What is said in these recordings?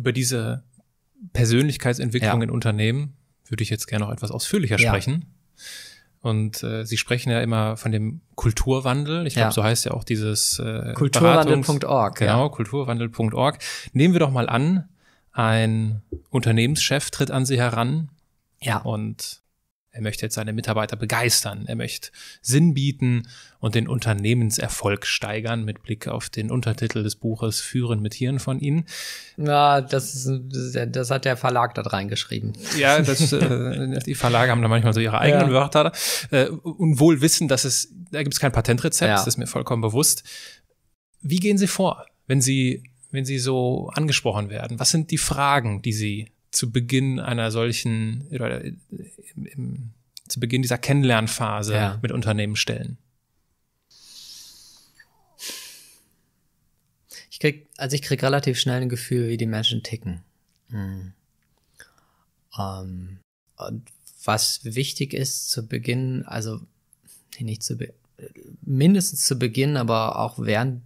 über diese Persönlichkeitsentwicklung ja. in Unternehmen würde ich jetzt gerne noch etwas ausführlicher sprechen. Und äh, Sie sprechen ja immer von dem Kulturwandel. Ich glaube, ja. so heißt ja auch dieses äh, Kulturwandel.org. Genau, ja. Kulturwandel.org. Nehmen wir doch mal an, ein Unternehmenschef tritt an Sie heran. Ja. Und er möchte jetzt seine Mitarbeiter begeistern, er möchte Sinn bieten und den Unternehmenserfolg steigern mit Blick auf den Untertitel des Buches Führen mit Hirn von Ihnen. Na, das, ist, das hat der Verlag da reingeschrieben. Ja, das, äh, die Verlage haben da manchmal so ihre eigenen ja. Wörter. Äh, und wohl wissen, dass es, da gibt es kein Patentrezept, ja. das ist mir vollkommen bewusst. Wie gehen Sie vor, wenn Sie, wenn Sie so angesprochen werden? Was sind die Fragen, die Sie zu Beginn einer solchen, oder äh, im, im, zu Beginn dieser Kennenlernphase ja. mit Unternehmen stellen? Ich krieg, also ich krieg relativ schnell ein Gefühl, wie die Menschen ticken. Mhm. Um, ähm, und was wichtig ist zu Beginn, also nicht zu be mindestens zu Beginn, aber auch während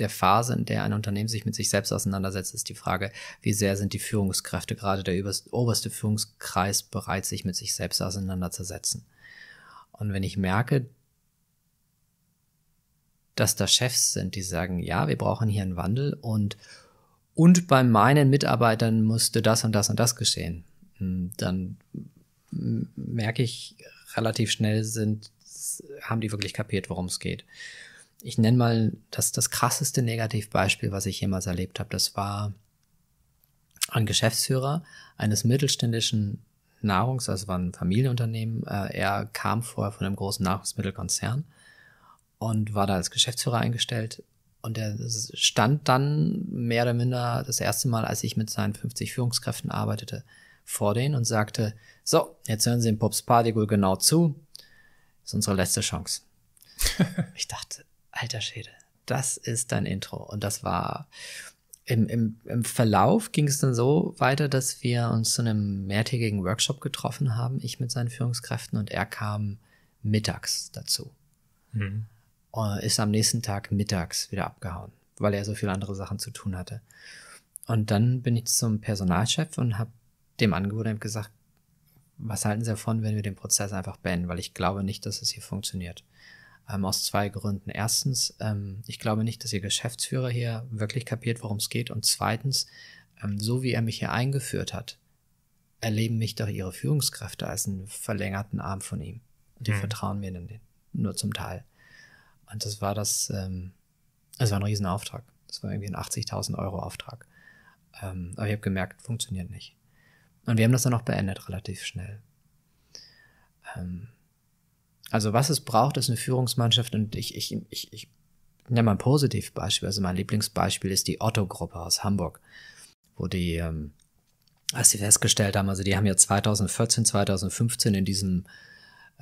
der Phase, in der ein Unternehmen sich mit sich selbst auseinandersetzt, ist die Frage, wie sehr sind die Führungskräfte, gerade der oberste Führungskreis, bereit, sich mit sich selbst auseinanderzusetzen. Und wenn ich merke, dass da Chefs sind, die sagen, ja, wir brauchen hier einen Wandel und, und bei meinen Mitarbeitern musste das und das und das geschehen, hm, dann merke ich relativ schnell, sind, haben die wirklich kapiert, worum es geht ich nenne mal das, das krasseste Negativbeispiel, was ich jemals erlebt habe. Das war ein Geschäftsführer eines mittelständischen Nahrungs-, also war ein Familienunternehmen. Äh, er kam vorher von einem großen Nahrungsmittelkonzern und war da als Geschäftsführer eingestellt. Und er stand dann mehr oder minder das erste Mal, als ich mit seinen 50 Führungskräften arbeitete, vor denen und sagte, so, jetzt hören Sie dem Pops Partygool genau zu. Das ist unsere letzte Chance. ich dachte, alter Schäde, das ist dein Intro. Und das war im, im, im Verlauf ging es dann so weiter, dass wir uns zu einem mehrtägigen Workshop getroffen haben, ich mit seinen Führungskräften und er kam mittags dazu. Mhm. Ist am nächsten Tag mittags wieder abgehauen, weil er so viele andere Sachen zu tun hatte. Und dann bin ich zum Personalchef und habe dem angeboten gesagt, was halten Sie davon, wenn wir den Prozess einfach beenden, weil ich glaube nicht, dass es hier funktioniert. Ähm, aus zwei Gründen. Erstens, ähm, ich glaube nicht, dass Ihr Geschäftsführer hier wirklich kapiert, worum es geht. Und zweitens, ähm, so wie er mich hier eingeführt hat, erleben mich doch Ihre Führungskräfte als einen verlängerten Arm von ihm. Und die mhm. vertrauen mir den, nur zum Teil. Und das war das, ähm, das war ein Riesenauftrag. Das war irgendwie ein 80.000 Euro Auftrag. Ähm, aber ich habe gemerkt, funktioniert nicht. Und wir haben das dann auch beendet, relativ schnell. Ähm, also was es braucht, ist eine Führungsmannschaft und ich, ich, ich, ich nenne mal ein Positivbeispiel. Also mein Lieblingsbeispiel ist die Otto-Gruppe aus Hamburg, wo die, ähm, als sie festgestellt haben, also die haben ja 2014, 2015 in diesem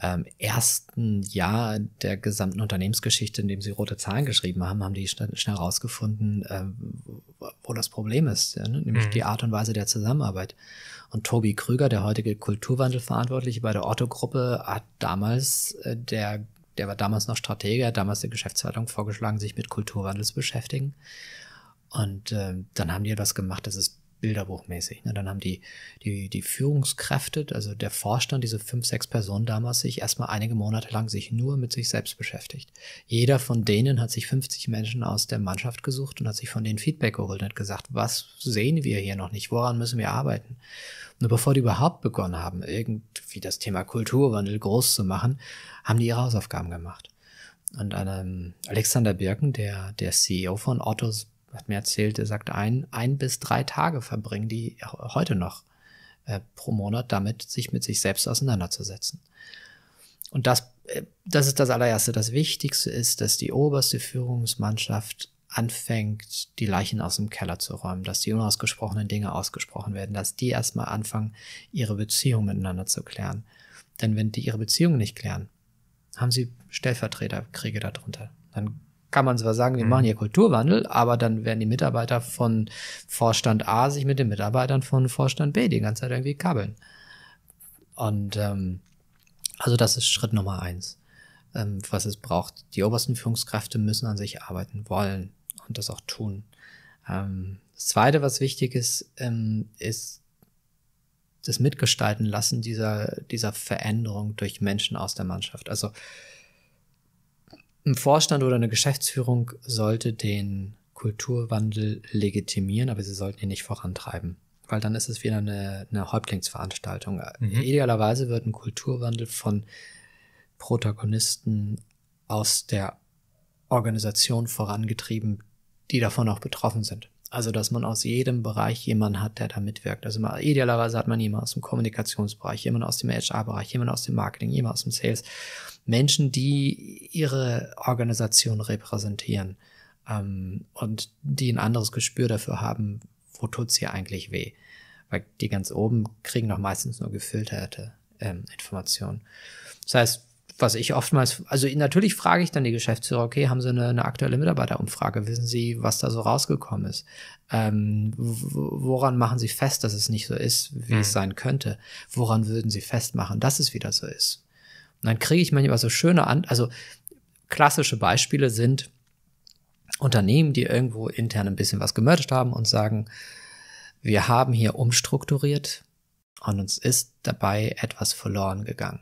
ähm, ersten Jahr der gesamten Unternehmensgeschichte, in dem sie rote Zahlen geschrieben haben, haben die schnell, schnell rausgefunden, ähm, wo das Problem ist, ja, ne? nämlich mhm. die Art und Weise der Zusammenarbeit. Und Tobi Krüger, der heutige Kulturwandelverantwortliche bei der Otto-Gruppe, hat damals äh, der der war damals noch Stratege, hat damals der Geschäftsleitung vorgeschlagen, sich mit Kulturwandel zu beschäftigen. Und äh, dann haben die etwas gemacht. Das ist bilderbuchmäßig. Ne? Dann haben die, die, die Führungskräfte, also der Vorstand, diese fünf, sechs Personen damals, sich erstmal einige Monate lang sich nur mit sich selbst beschäftigt. Jeder von denen hat sich 50 Menschen aus der Mannschaft gesucht und hat sich von denen Feedback geholt und hat gesagt, was sehen wir hier noch nicht, woran müssen wir arbeiten? Nur bevor die überhaupt begonnen haben, irgendwie das Thema Kulturwandel groß zu machen, haben die ihre Hausaufgaben gemacht. Und einem ähm, Alexander Birken, der, der CEO von Ottos hat mir erzählt, er sagt, ein, ein bis drei Tage verbringen die heute noch äh, pro Monat damit, sich mit sich selbst auseinanderzusetzen. Und das, äh, das ist das allererste. Das Wichtigste ist, dass die oberste Führungsmannschaft anfängt, die Leichen aus dem Keller zu räumen, dass die unausgesprochenen Dinge ausgesprochen werden, dass die erstmal anfangen, ihre Beziehung miteinander zu klären. Denn wenn die ihre Beziehung nicht klären, haben sie Stellvertreterkriege darunter. Dann kann man zwar sagen, wir mhm. machen hier Kulturwandel, aber dann werden die Mitarbeiter von Vorstand A sich mit den Mitarbeitern von Vorstand B die ganze Zeit irgendwie kabbeln. Und ähm, also das ist Schritt Nummer eins, ähm, was es braucht. Die obersten Führungskräfte müssen an sich arbeiten wollen und das auch tun. Ähm, das Zweite, was wichtig ist, ähm, ist das Mitgestalten lassen dieser, dieser Veränderung durch Menschen aus der Mannschaft. Also ein Vorstand oder eine Geschäftsführung sollte den Kulturwandel legitimieren, aber sie sollten ihn nicht vorantreiben. Weil dann ist es wieder eine, eine Häuptlingsveranstaltung. Mhm. Idealerweise wird ein Kulturwandel von Protagonisten aus der Organisation vorangetrieben, die davon auch betroffen sind. Also, dass man aus jedem Bereich jemanden hat, der da mitwirkt. Also idealerweise hat man jemanden aus dem Kommunikationsbereich, jemanden aus dem HR-Bereich, jemanden aus dem Marketing, jemanden aus dem Sales. Menschen, die ihre Organisation repräsentieren ähm, und die ein anderes Gespür dafür haben, wo tut's hier eigentlich weh. Weil die ganz oben kriegen doch meistens nur gefilterte ähm, Informationen. Das heißt, was ich oftmals, also natürlich frage ich dann die Geschäftsführer, okay, haben Sie eine, eine aktuelle Mitarbeiterumfrage? Wissen Sie, was da so rausgekommen ist? Ähm, woran machen Sie fest, dass es nicht so ist, wie mhm. es sein könnte? Woran würden Sie festmachen, dass es wieder so ist? Und dann kriege ich manchmal so schöne an, also klassische Beispiele sind Unternehmen, die irgendwo intern ein bisschen was gemerged haben und sagen, wir haben hier umstrukturiert und uns ist dabei etwas verloren gegangen.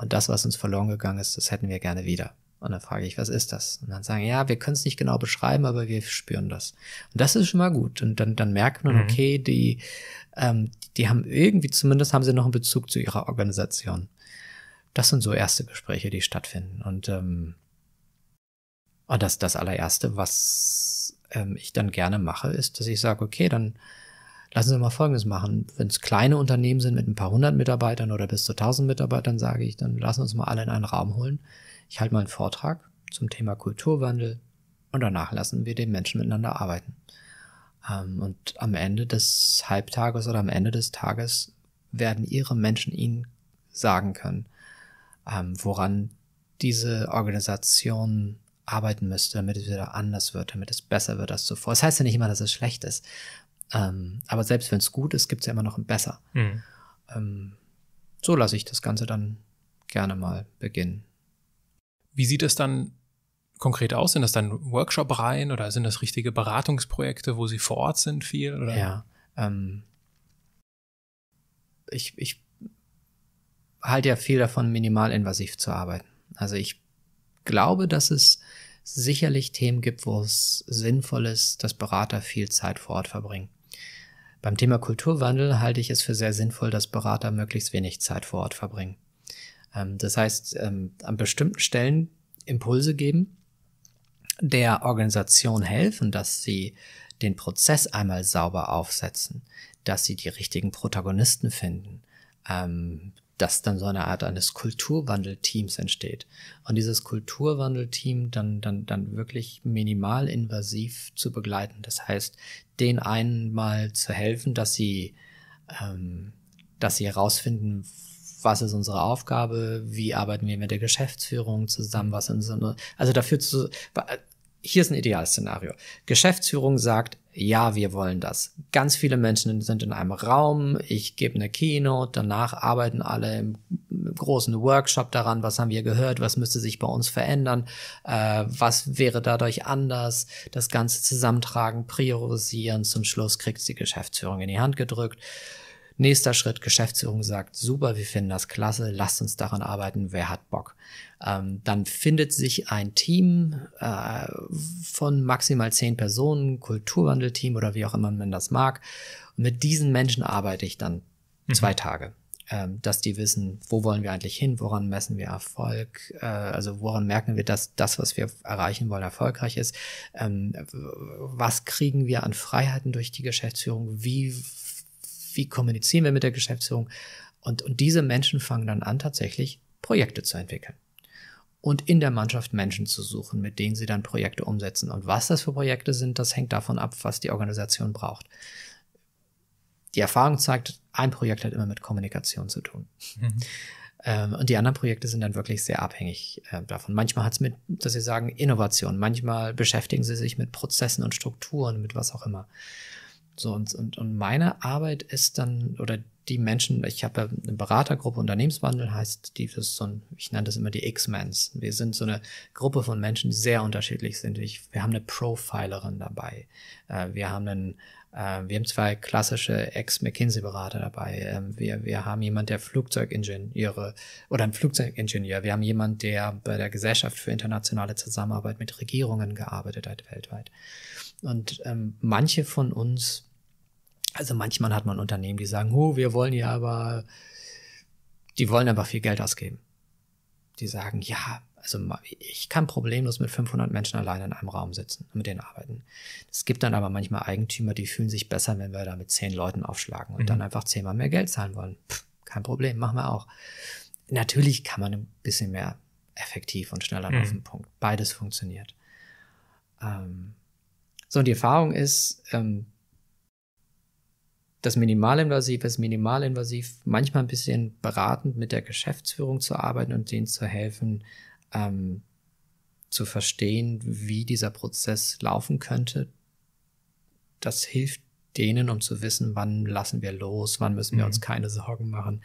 Und das, was uns verloren gegangen ist, das hätten wir gerne wieder. Und dann frage ich, was ist das? Und dann sagen, ja, wir können es nicht genau beschreiben, aber wir spüren das. Und das ist schon mal gut. Und dann, dann merkt man, mhm. okay, die, ähm, die haben irgendwie, zumindest haben sie noch einen Bezug zu ihrer Organisation. Das sind so erste Gespräche, die stattfinden. Und, ähm, und das, das allererste, was ähm, ich dann gerne mache, ist, dass ich sage, okay, dann lassen Sie mal Folgendes machen. Wenn es kleine Unternehmen sind mit ein paar hundert Mitarbeitern oder bis zu tausend Mitarbeitern, sage ich, dann lassen uns mal alle in einen Raum holen. Ich halte mal einen Vortrag zum Thema Kulturwandel und danach lassen wir den Menschen miteinander arbeiten. Ähm, und am Ende des Halbtages oder am Ende des Tages werden Ihre Menschen Ihnen sagen können, ähm, woran diese Organisation arbeiten müsste, damit es wieder anders wird, damit es besser wird als zuvor. Das heißt ja nicht immer, dass es schlecht ist. Ähm, aber selbst wenn es gut ist, gibt es ja immer noch ein Besser. Mhm. Ähm, so lasse ich das Ganze dann gerne mal beginnen. Wie sieht es dann konkret aus? Sind das dann Workshop-Reihen oder sind das richtige Beratungsprojekte, wo Sie vor Ort sind viel? Oder? Ja. Ähm, ich, ich halte ja viel davon, minimalinvasiv zu arbeiten. Also ich glaube, dass es sicherlich Themen gibt, wo es sinnvoll ist, dass Berater viel Zeit vor Ort verbringen. Beim Thema Kulturwandel halte ich es für sehr sinnvoll, dass Berater möglichst wenig Zeit vor Ort verbringen. Ähm, das heißt, ähm, an bestimmten Stellen Impulse geben, der Organisation helfen, dass sie den Prozess einmal sauber aufsetzen, dass sie die richtigen Protagonisten finden, ähm, dass dann so eine Art eines Kulturwandelteams entsteht. Und dieses Kulturwandelteam dann, dann, dann wirklich minimalinvasiv zu begleiten. Das heißt, den einen mal zu helfen, dass sie, ähm, dass sie herausfinden, was ist unsere Aufgabe, wie arbeiten wir mit der Geschäftsführung zusammen, was sind so, also dafür zu, hier ist ein Idealszenario. Geschäftsführung sagt, ja, wir wollen das. Ganz viele Menschen sind in einem Raum, ich gebe eine Keynote, danach arbeiten alle im, großen Workshop daran, was haben wir gehört, was müsste sich bei uns verändern, äh, was wäre dadurch anders, das Ganze zusammentragen, priorisieren, zum Schluss kriegt die Geschäftsführung in die Hand gedrückt. Nächster Schritt, Geschäftsführung sagt, super, wir finden das klasse, lasst uns daran arbeiten, wer hat Bock. Ähm, dann findet sich ein Team äh, von maximal zehn Personen, Kulturwandelteam oder wie auch immer man das mag. Und mit diesen Menschen arbeite ich dann mhm. zwei Tage ähm, dass die wissen, wo wollen wir eigentlich hin, woran messen wir Erfolg, äh, also woran merken wir, dass das, was wir erreichen wollen, erfolgreich ist, ähm, was kriegen wir an Freiheiten durch die Geschäftsführung, wie wie kommunizieren wir mit der Geschäftsführung? Und, und diese Menschen fangen dann an, tatsächlich Projekte zu entwickeln. Und in der Mannschaft Menschen zu suchen, mit denen sie dann Projekte umsetzen. Und was das für Projekte sind, das hängt davon ab, was die Organisation braucht. Die Erfahrung zeigt, ein Projekt hat immer mit Kommunikation zu tun. Mhm. Ähm, und die anderen Projekte sind dann wirklich sehr abhängig äh, davon. Manchmal hat es mit, dass sie sagen, Innovation. Manchmal beschäftigen sie sich mit Prozessen und Strukturen, mit was auch immer. So, und, und, und meine Arbeit ist dann, oder die Menschen, ich habe eine Beratergruppe Unternehmenswandel, heißt die ist so ein, ich nenne das immer die X-Mens. Wir sind so eine Gruppe von Menschen, die sehr unterschiedlich sind. Ich, wir haben eine Profilerin dabei. Äh, wir haben einen, äh, wir haben zwei klassische Ex-McKinsey-Berater dabei. Ähm, wir, wir haben jemand, der Flugzeugingenieure oder ein Flugzeugingenieur. Wir haben jemand, der bei der Gesellschaft für internationale Zusammenarbeit mit Regierungen gearbeitet hat weltweit. Und ähm, manche von uns also manchmal hat man Unternehmen, die sagen, oh, wir wollen ja aber, die wollen aber viel Geld ausgeben. Die sagen, ja, also ich kann problemlos mit 500 Menschen alleine in einem Raum sitzen und mit denen arbeiten. Es gibt dann aber manchmal Eigentümer, die fühlen sich besser, wenn wir da mit zehn Leuten aufschlagen und mhm. dann einfach zehnmal mehr Geld zahlen wollen. Pff, kein Problem, machen wir auch. Natürlich kann man ein bisschen mehr effektiv und schneller mhm. auf den Punkt. Beides funktioniert. Ähm, so, und die Erfahrung ist, ähm, das Minimalinvasiv ist minimalinvasiv, manchmal ein bisschen beratend mit der Geschäftsführung zu arbeiten und denen zu helfen, ähm, zu verstehen, wie dieser Prozess laufen könnte. Das hilft denen, um zu wissen, wann lassen wir los, wann müssen wir mhm. uns keine Sorgen machen.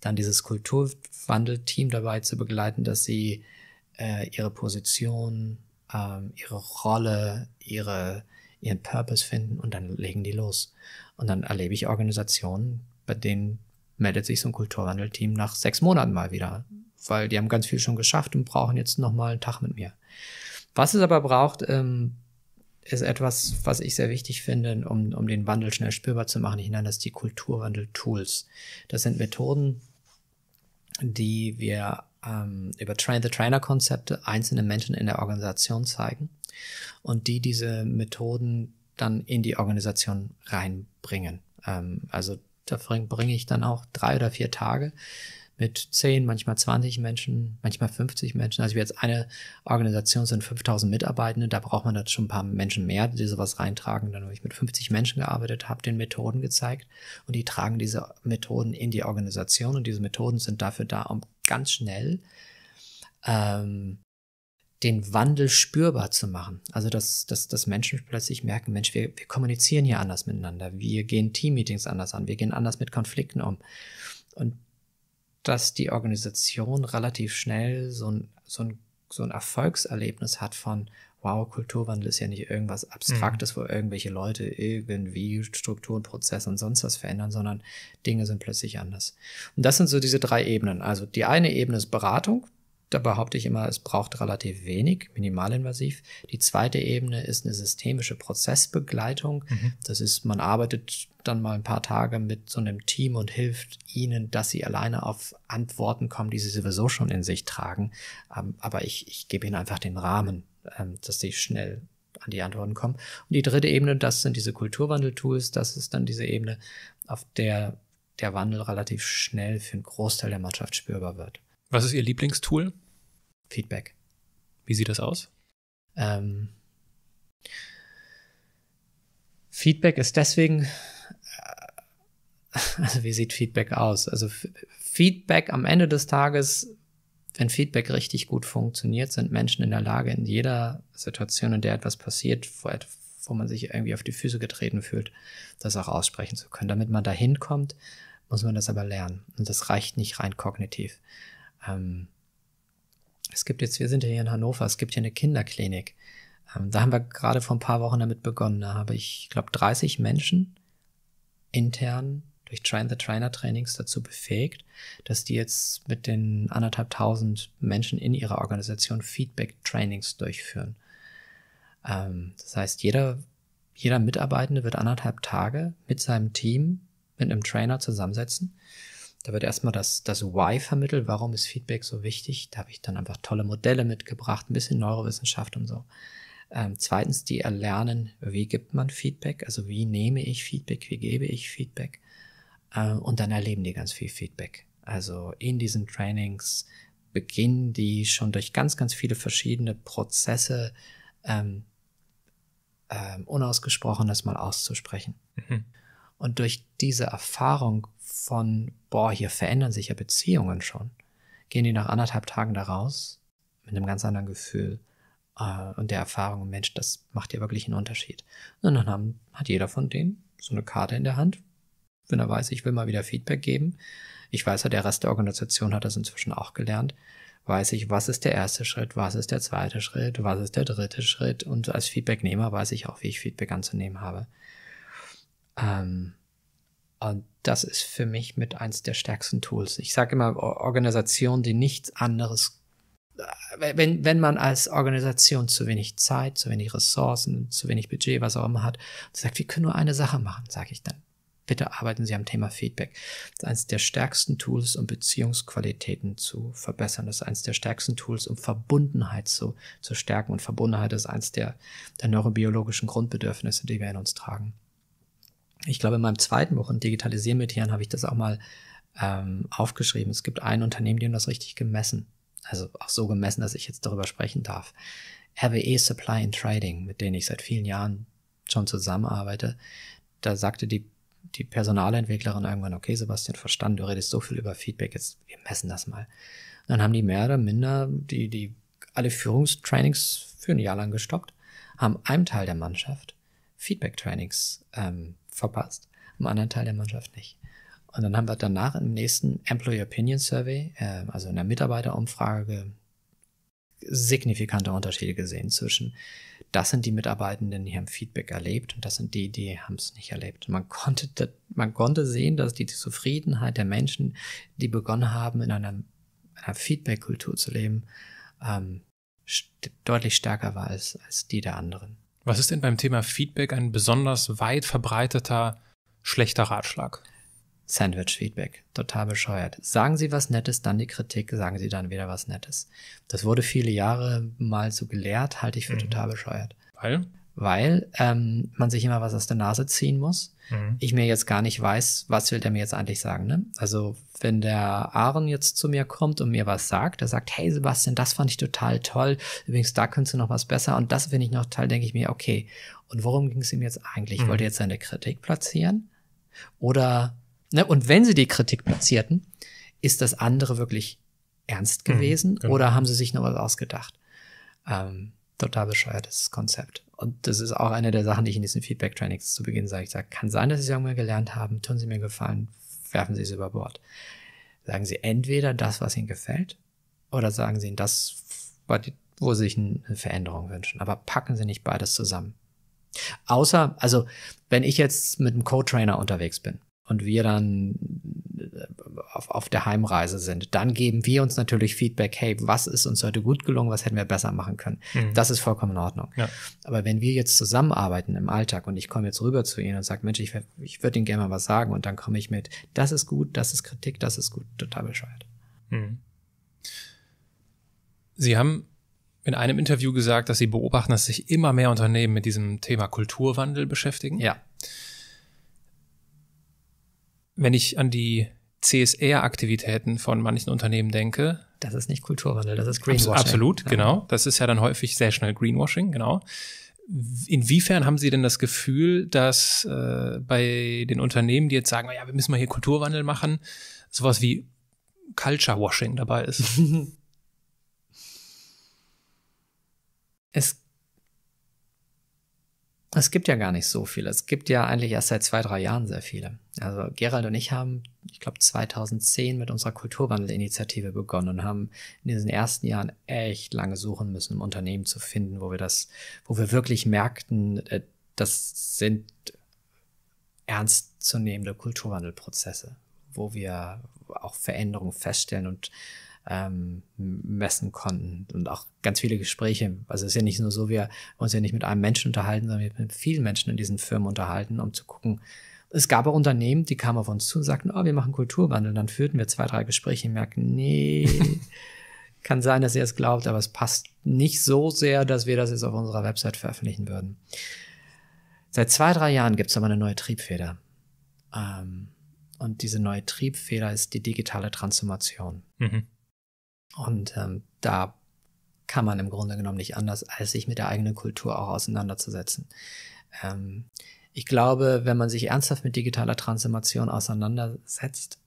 Dann dieses Kulturwandelteam dabei zu begleiten, dass sie äh, ihre Position, ähm, ihre Rolle, ihre ihren Purpose finden und dann legen die los. Und dann erlebe ich Organisationen, bei denen meldet sich so ein Kulturwandelteam nach sechs Monaten mal wieder, weil die haben ganz viel schon geschafft und brauchen jetzt nochmal einen Tag mit mir. Was es aber braucht, ähm, ist etwas, was ich sehr wichtig finde, um, um den Wandel schnell spürbar zu machen. Ich nenne das die Kulturwandel-Tools. Das sind Methoden, die wir ähm, über Train-the-Trainer-Konzepte einzelne Menschen in der Organisation zeigen und die diese Methoden dann in die Organisation reinbringen. Ähm, also da bringe ich dann auch drei oder vier Tage mit 10, manchmal 20 Menschen, manchmal 50 Menschen. Also wir jetzt eine Organisation sind 5000 Mitarbeitende, da braucht man dann schon ein paar Menschen mehr, die sowas reintragen. Dann habe ich mit 50 Menschen gearbeitet, habe den Methoden gezeigt und die tragen diese Methoden in die Organisation und diese Methoden sind dafür da, um ganz schnell ähm, den Wandel spürbar zu machen. Also, dass, dass, dass Menschen plötzlich merken, Mensch, wir, wir kommunizieren hier anders miteinander, wir gehen Teammeetings anders an, wir gehen anders mit Konflikten um. Und dass die Organisation relativ schnell so ein, so ein, so ein Erfolgserlebnis hat von, wow, Kulturwandel ist ja nicht irgendwas Abstraktes, mhm. wo irgendwelche Leute irgendwie Strukturen, Prozesse und sonst was verändern, sondern Dinge sind plötzlich anders. Und das sind so diese drei Ebenen. Also die eine Ebene ist Beratung, da behaupte ich immer, es braucht relativ wenig, minimalinvasiv. Die zweite Ebene ist eine systemische Prozessbegleitung. Mhm. Das ist, man arbeitet dann mal ein paar Tage mit so einem Team und hilft ihnen, dass sie alleine auf Antworten kommen, die sie sowieso schon in sich tragen. Ähm, aber ich, ich gebe ihnen einfach den Rahmen, ähm, dass sie schnell an die Antworten kommen. Und die dritte Ebene, das sind diese Kulturwandeltools. Das ist dann diese Ebene, auf der der Wandel relativ schnell für einen Großteil der Mannschaft spürbar wird. Was ist Ihr Lieblingstool? Feedback. Wie sieht das aus? Ähm, Feedback ist deswegen, äh, also wie sieht Feedback aus? Also Feedback am Ende des Tages, wenn Feedback richtig gut funktioniert, sind Menschen in der Lage, in jeder Situation, in der etwas passiert, wo, wo man sich irgendwie auf die Füße getreten fühlt, das auch aussprechen zu können. Damit man da hinkommt, muss man das aber lernen. Und das reicht nicht rein kognitiv. Ähm, es gibt jetzt, wir sind ja hier in Hannover, es gibt hier eine Kinderklinik. Ähm, da haben wir gerade vor ein paar Wochen damit begonnen. Da habe ich, ich glaube, 30 Menschen intern durch Train the Trainer Trainings dazu befähigt, dass die jetzt mit den anderthalb tausend Menschen in ihrer Organisation Feedback Trainings durchführen. Ähm, das heißt, jeder, jeder Mitarbeitende wird anderthalb Tage mit seinem Team, mit einem Trainer zusammensetzen da wird erstmal das, das Why vermittelt, warum ist Feedback so wichtig. Da habe ich dann einfach tolle Modelle mitgebracht, ein bisschen Neurowissenschaft und so. Ähm, zweitens, die erlernen, wie gibt man Feedback, also wie nehme ich Feedback, wie gebe ich Feedback. Ähm, und dann erleben die ganz viel Feedback. Also in diesen Trainings beginnen die schon durch ganz, ganz viele verschiedene Prozesse ähm, ähm, Unausgesprochenes mal auszusprechen. Mhm. Und durch diese Erfahrung von, boah, hier verändern sich ja Beziehungen schon, gehen die nach anderthalb Tagen da raus mit einem ganz anderen Gefühl äh, und der Erfahrung, Mensch, das macht ja wirklich einen Unterschied. Und dann haben, hat jeder von denen so eine Karte in der Hand, wenn er weiß, ich will mal wieder Feedback geben. Ich weiß ja, der Rest der Organisation hat das inzwischen auch gelernt. Weiß ich, was ist der erste Schritt, was ist der zweite Schritt, was ist der dritte Schritt und als Feedbacknehmer weiß ich auch, wie ich Feedback anzunehmen habe. Ähm, und das ist für mich mit eins der stärksten Tools. Ich sage immer, Organisationen, die nichts anderes, äh, wenn, wenn man als Organisation zu wenig Zeit, zu wenig Ressourcen, zu wenig Budget, was auch immer hat, sagt, wir können nur eine Sache machen, sage ich dann. Bitte arbeiten Sie am Thema Feedback. Das ist eines der stärksten Tools, um Beziehungsqualitäten zu verbessern. Das ist eines der stärksten Tools, um Verbundenheit zu, zu stärken. Und Verbundenheit ist eines der, der neurobiologischen Grundbedürfnisse, die wir in uns tragen ich glaube, in meinem zweiten Buch in Digitalisieren mit Hirn habe ich das auch mal ähm, aufgeschrieben. Es gibt ein Unternehmen, die haben das richtig gemessen. Also auch so gemessen, dass ich jetzt darüber sprechen darf. RWE Supply and Trading, mit denen ich seit vielen Jahren schon zusammenarbeite, da sagte die, die Personalentwicklerin irgendwann, okay, Sebastian, verstanden, du redest so viel über Feedback, jetzt wir messen das mal. Und dann haben die mehr oder minder die, die alle Führungstrainings für ein Jahr lang gestoppt, haben einem Teil der Mannschaft Feedback-Trainings ähm, verpasst, im anderen Teil der Mannschaft nicht. Und dann haben wir danach im nächsten Employee Opinion Survey, äh, also in der Mitarbeiterumfrage, signifikante Unterschiede gesehen zwischen, das sind die Mitarbeitenden, die haben Feedback erlebt und das sind die, die haben es nicht erlebt. man konnte, man konnte sehen, dass die Zufriedenheit der Menschen, die begonnen haben, in einer, einer Feedback-Kultur zu leben, ähm, st deutlich stärker war als, als die der anderen. Was ist denn beim Thema Feedback ein besonders weit verbreiteter schlechter Ratschlag? Sandwich-Feedback. Total bescheuert. Sagen Sie was Nettes, dann die Kritik, sagen Sie dann wieder was Nettes. Das wurde viele Jahre mal so gelehrt, halte ich für mhm. total bescheuert. Weil? weil ähm, man sich immer was aus der Nase ziehen muss. Mhm. Ich mir jetzt gar nicht weiß, was will der mir jetzt eigentlich sagen. Ne? Also wenn der Aaron jetzt zu mir kommt und mir was sagt, er sagt, hey Sebastian, das fand ich total toll. Übrigens, da könntest du noch was besser und das finde ich noch toll, denke ich mir, okay. Und worum ging es ihm jetzt eigentlich? Mhm. Wollte er jetzt seine Kritik platzieren? Oder, ne, und wenn sie die Kritik platzierten, ist das andere wirklich ernst mhm, gewesen mhm, genau. oder haben sie sich noch was ausgedacht? Ähm, total bescheuertes Konzept. Und das ist auch eine der Sachen, die ich in diesen Feedback-Trainings zu Beginn sage. Ich sage, kann sein, dass Sie irgendwann gelernt haben, tun Sie mir Gefallen, werfen Sie es über Bord. Sagen Sie entweder das, was Ihnen gefällt, oder sagen Sie Ihnen das, wo Sie sich eine Veränderung wünschen. Aber packen Sie nicht beides zusammen. Außer, also, wenn ich jetzt mit einem Co-Trainer unterwegs bin und wir dann äh, auf, auf der Heimreise sind. Dann geben wir uns natürlich Feedback, hey, was ist uns heute gut gelungen, was hätten wir besser machen können. Mhm. Das ist vollkommen in Ordnung. Ja. Aber wenn wir jetzt zusammenarbeiten im Alltag und ich komme jetzt rüber zu Ihnen und sage, Mensch, ich, ich würde Ihnen gerne mal was sagen und dann komme ich mit, das ist gut, das ist Kritik, das ist gut, total bescheuert. Mhm. Sie haben in einem Interview gesagt, dass Sie beobachten, dass sich immer mehr Unternehmen mit diesem Thema Kulturwandel beschäftigen. Ja wenn ich an die CSR-Aktivitäten von manchen Unternehmen denke. Das ist nicht Kulturwandel, das ist Greenwashing. Absolut, genau. Das ist ja dann häufig sehr schnell Greenwashing, genau. Inwiefern haben Sie denn das Gefühl, dass äh, bei den Unternehmen, die jetzt sagen, ja, wir müssen mal hier Kulturwandel machen, sowas wie Culture Washing dabei ist? es es gibt ja gar nicht so viele. Es gibt ja eigentlich erst seit zwei, drei Jahren sehr viele. Also Gerald und ich haben, ich glaube, 2010 mit unserer Kulturwandelinitiative begonnen und haben in diesen ersten Jahren echt lange suchen müssen, um Unternehmen zu finden, wo wir das, wo wir wirklich merkten, äh, das sind ernstzunehmende Kulturwandelprozesse, wo wir auch Veränderungen feststellen und ähm, messen konnten und auch ganz viele Gespräche. Also es ist ja nicht nur so, wir uns ja nicht mit einem Menschen unterhalten, sondern wir mit vielen Menschen in diesen Firmen unterhalten, um zu gucken. Es gab auch Unternehmen, die kamen auf uns zu und sagten, oh, wir machen Kulturwandel. Und dann führten wir zwei, drei Gespräche und merken, nee, kann sein, dass ihr es glaubt, aber es passt nicht so sehr, dass wir das jetzt auf unserer Website veröffentlichen würden. Seit zwei, drei Jahren gibt es aber eine neue Triebfeder. Ähm, und diese neue Triebfeder ist die digitale Transformation. Mhm. Und ähm, da kann man im Grunde genommen nicht anders, als sich mit der eigenen Kultur auch auseinanderzusetzen. Ähm, ich glaube, wenn man sich ernsthaft mit digitaler Transformation auseinandersetzt,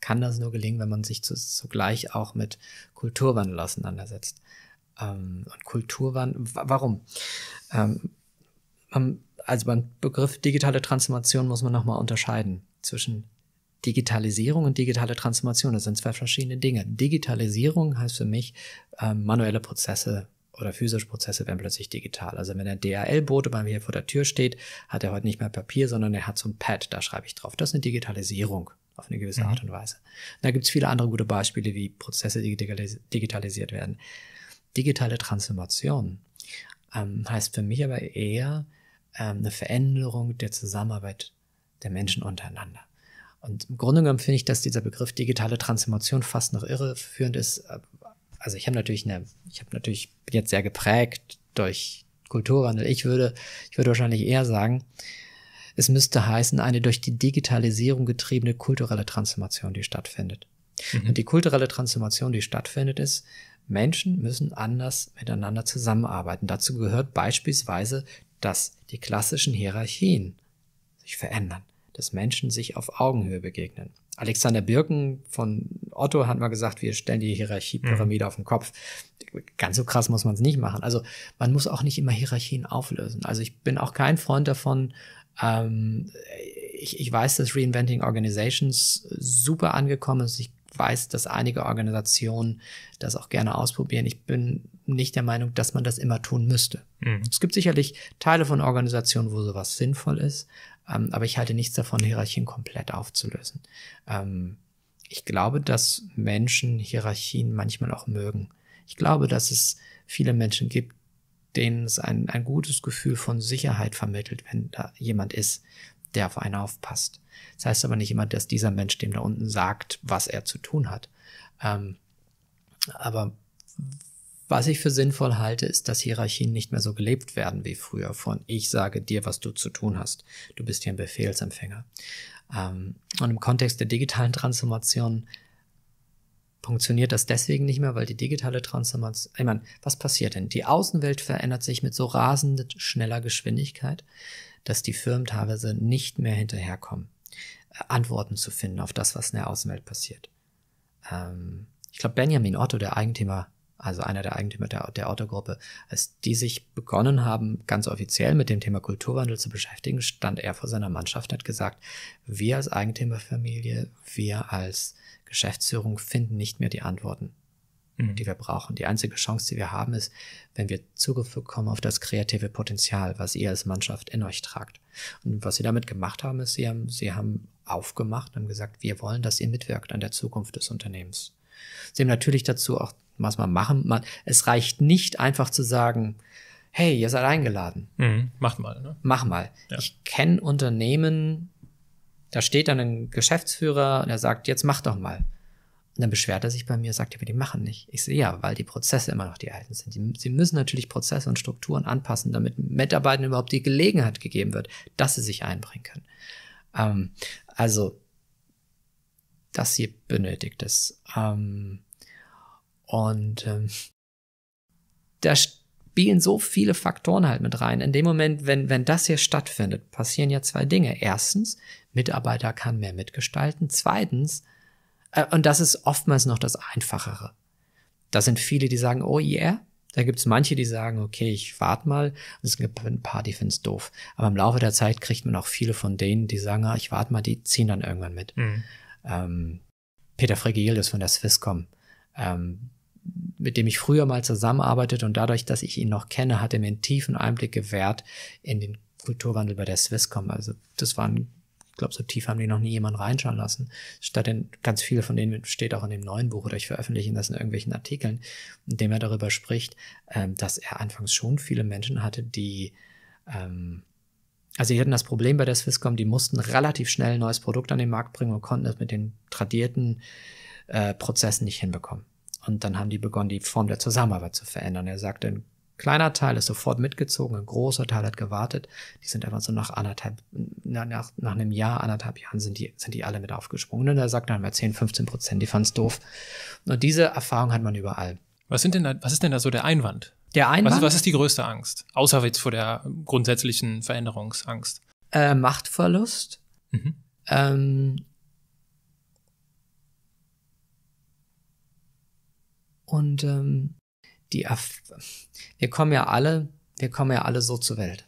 kann das nur gelingen, wenn man sich zu, zugleich auch mit Kulturwandel auseinandersetzt. Ähm, und Kulturwandel, warum? Ähm, man, also beim Begriff digitale Transformation muss man nochmal unterscheiden zwischen Digitalisierung und digitale Transformation, das sind zwei verschiedene Dinge. Digitalisierung heißt für mich, äh, manuelle Prozesse oder physische Prozesse werden plötzlich digital. Also wenn der DHL-Bote bei mir vor der Tür steht, hat er heute nicht mehr Papier, sondern er hat so ein Pad, da schreibe ich drauf. Das ist eine Digitalisierung auf eine gewisse mhm. Art und Weise. Und da gibt es viele andere gute Beispiele, wie Prozesse digitalis digitalisiert werden. Digitale Transformation ähm, heißt für mich aber eher ähm, eine Veränderung der Zusammenarbeit der Menschen untereinander. Und im Grunde genommen finde ich, dass dieser Begriff digitale Transformation fast noch irreführend ist. Also ich habe natürlich eine, ich habe natürlich jetzt sehr geprägt durch Kulturwandel. Ich würde, ich würde wahrscheinlich eher sagen, es müsste heißen, eine durch die Digitalisierung getriebene kulturelle Transformation, die stattfindet. Mhm. Und die kulturelle Transformation, die stattfindet, ist, Menschen müssen anders miteinander zusammenarbeiten. Dazu gehört beispielsweise, dass die klassischen Hierarchien sich verändern dass Menschen sich auf Augenhöhe begegnen. Alexander Birken von Otto hat mal gesagt, wir stellen die Hierarchiepyramide mhm. auf den Kopf. Ganz so krass muss man es nicht machen. Also man muss auch nicht immer Hierarchien auflösen. Also ich bin auch kein Freund davon. Ähm, ich, ich weiß, dass Reinventing Organizations super angekommen ist. Ich weiß, dass einige Organisationen das auch gerne ausprobieren. Ich bin nicht der Meinung, dass man das immer tun müsste. Mhm. Es gibt sicherlich Teile von Organisationen, wo sowas sinnvoll ist, ähm, aber ich halte nichts davon, Hierarchien komplett aufzulösen. Ähm, ich glaube, dass Menschen Hierarchien manchmal auch mögen. Ich glaube, dass es viele Menschen gibt, denen es ein, ein gutes Gefühl von Sicherheit vermittelt, wenn da jemand ist, der auf einen aufpasst. Das heißt aber nicht immer, dass dieser Mensch dem da unten sagt, was er zu tun hat. Ähm, aber was ich für sinnvoll halte, ist, dass Hierarchien nicht mehr so gelebt werden wie früher von ich sage dir, was du zu tun hast. Du bist hier ein Befehlsempfänger. Ähm, und im Kontext der digitalen Transformation funktioniert das deswegen nicht mehr, weil die digitale Transformation, ich meine, was passiert denn? Die Außenwelt verändert sich mit so rasend schneller Geschwindigkeit, dass die Firmen teilweise nicht mehr hinterherkommen, äh, Antworten zu finden auf das, was in der Außenwelt passiert. Ähm, ich glaube, Benjamin Otto, der Eigentümer also einer der Eigentümer der, der Autogruppe, als die sich begonnen haben, ganz offiziell mit dem Thema Kulturwandel zu beschäftigen, stand er vor seiner Mannschaft und hat gesagt, wir als Eigentümerfamilie, wir als Geschäftsführung finden nicht mehr die Antworten, mhm. die wir brauchen. Die einzige Chance, die wir haben, ist, wenn wir Zugriff bekommen auf das kreative Potenzial, was ihr als Mannschaft in euch tragt. Und was sie damit gemacht haben, ist, sie haben, sie haben aufgemacht und gesagt, wir wollen, dass ihr mitwirkt an der Zukunft des Unternehmens. Sie haben natürlich dazu auch was man machen. Man, es reicht nicht einfach zu sagen, hey, ihr seid eingeladen. Mhm, macht mal. Ne? Mach mal. Ja. Ich kenne Unternehmen, da steht dann ein Geschäftsführer und er sagt, jetzt mach doch mal. Und dann beschwert er sich bei mir, sagt, aber die machen nicht. Ich sehe ja, weil die Prozesse immer noch die alten sind. Die, sie müssen natürlich Prozesse und Strukturen anpassen, damit Mitarbeitern überhaupt die Gelegenheit gegeben wird, dass sie sich einbringen können. Ähm, also, das hier benötigt es. Ähm, und ähm, da spielen so viele Faktoren halt mit rein. In dem Moment, wenn, wenn das hier stattfindet, passieren ja zwei Dinge. Erstens, Mitarbeiter kann mehr mitgestalten. Zweitens, äh, und das ist oftmals noch das Einfachere. Da sind viele, die sagen, oh yeah. Da gibt es manche, die sagen, okay, ich warte mal. Und es gibt ein paar, die finden es doof. Aber im Laufe der Zeit kriegt man auch viele von denen, die sagen, ah, ich warte mal, die ziehen dann irgendwann mit. Mhm. Ähm, Peter Fregelius von der Swisscom, ähm, mit dem ich früher mal zusammenarbeitete und dadurch, dass ich ihn noch kenne, hat er mir einen tiefen Einblick gewährt in den Kulturwandel bei der Swisscom. Also das waren, ich glaube, so tief haben die noch nie jemanden reinschauen lassen. Statt denn ganz viele von denen steht auch in dem neuen Buch oder ich veröffentliche das in irgendwelchen Artikeln, in dem er darüber spricht, ähm, dass er anfangs schon viele Menschen hatte, die ähm, also die hatten das Problem bei der Swisscom, die mussten relativ schnell ein neues Produkt an den Markt bringen und konnten das mit den tradierten äh, Prozessen nicht hinbekommen. Und dann haben die begonnen, die Form der Zusammenarbeit zu verändern. Er sagte, ein kleiner Teil ist sofort mitgezogen, ein großer Teil hat gewartet. Die sind einfach so nach anderthalb, nach, nach einem Jahr, anderthalb Jahren sind die, sind die alle mit aufgesprungen. Und er sagte dann mal 10, 15 Prozent, die fanden es doof. Und diese Erfahrung hat man überall. Was sind denn da, was ist denn da so der Einwand? Der Einwand? Was, was ist die größte Angst? Außer jetzt vor der grundsätzlichen Veränderungsangst. Äh, Machtverlust. Mhm. Ähm, Und ähm, die Erf wir kommen ja alle, wir kommen ja alle so zur Welt.